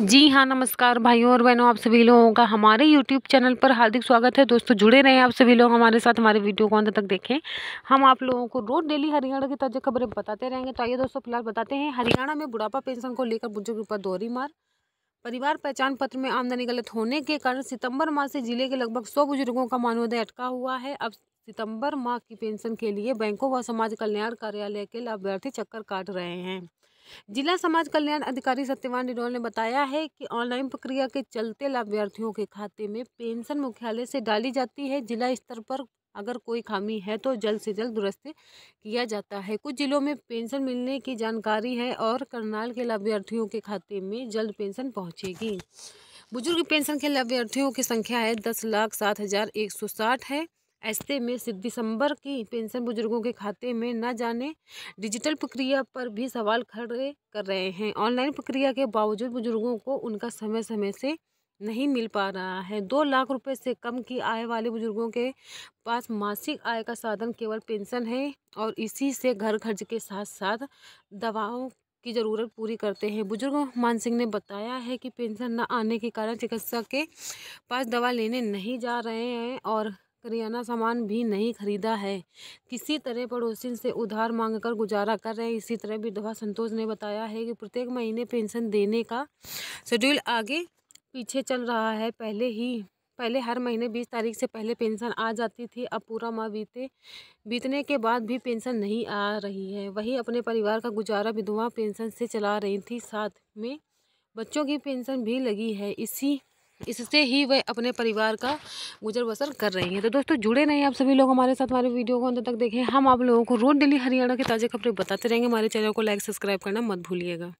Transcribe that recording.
जी हाँ नमस्कार भाइयों और बहनों आप सभी लोगों का हमारे YouTube चैनल पर हार्दिक स्वागत है दोस्तों जुड़े रहें आप सभी लोग हमारे साथ हमारे वीडियो को अंत तक देखें हम आप लोगों को रोज डेली हरियाणा की ताज़ा खबरें बताते रहेंगे तो आइए दोस्तों फिलहाल बताते हैं हरियाणा में बुढ़ापा पेंशन को लेकर बुजुर्ग पर दोहरी मार परिवार पहचान पत्र में आमदनी गलत होने के कारण सितंबर माह से जिले के लगभग सौ बुजुर्गों का मानवोदय अटका हुआ है अब सितंबर माह की पेंशन के लिए बैंकों व समाज कल्याण कार्यालय के लाभार्थी चक्कर काट रहे हैं जिला समाज कल्याण अधिकारी सत्यवान डिडोल ने बताया है कि ऑनलाइन प्रक्रिया के चलते लाभार्थियों के खाते में पेंशन मुख्यालय से डाली जाती है जिला स्तर पर अगर कोई खामी है तो जल्द से जल्द दुरुस्त किया जाता है कुछ जिलों में पेंशन मिलने की जानकारी है और करनाल के लाभार्थियों के खाते में जल्द पेंशन पहुंचेगी बुजुर्ग पेंशन के लाभार्थियों की संख्या है दस लाख सात हज़ार एक सौ साठ है ऐसे में दिसंबर की पेंशन बुजुर्गों के खाते में न जाने डिजिटल प्रक्रिया पर भी सवाल खड़े कर रहे हैं ऑनलाइन प्रक्रिया के बावजूद बुजुर्गों को उनका समय समय से नहीं मिल पा रहा है दो लाख रुपए से कम की आय वाले बुजुर्गों के पास मासिक आय का साधन केवल पेंशन है और इसी से घर खर्च के साथ साथ दवाओं की ज़रूरत पूरी करते हैं बुजुर्ग मान सिंह ने बताया है कि पेंशन न आने के कारण चिकित्सा के पास दवा लेने नहीं जा रहे हैं और करियाना सामान भी नहीं खरीदा है किसी तरह पड़ोसी से उधार मांगकर गुजारा कर रहे इसी तरह विधवा संतोष ने बताया है कि प्रत्येक महीने पेंशन देने का शेड्यूल आगे पीछे चल रहा है पहले ही पहले हर महीने बीस तारीख से पहले पेंशन आ जाती थी अब पूरा माह बीते बीतने के बाद भी पेंशन नहीं आ रही है वही अपने परिवार का गुजारा विधवा पेंशन से चला रही थी साथ में बच्चों की पेंशन भी लगी है इसी इससे ही वह अपने परिवार का गुजर बसर कर रही हैं तो दोस्तों जुड़े नहीं आप सभी लोग हमारे साथ हमारे वीडियो को अंत तक देखें हम आप लोगों को रोज डेली हरियाणा के ताज़े खबरें बताते रहेंगे हमारे चैनल को लाइक सब्सक्राइब करना मत भूलिएगा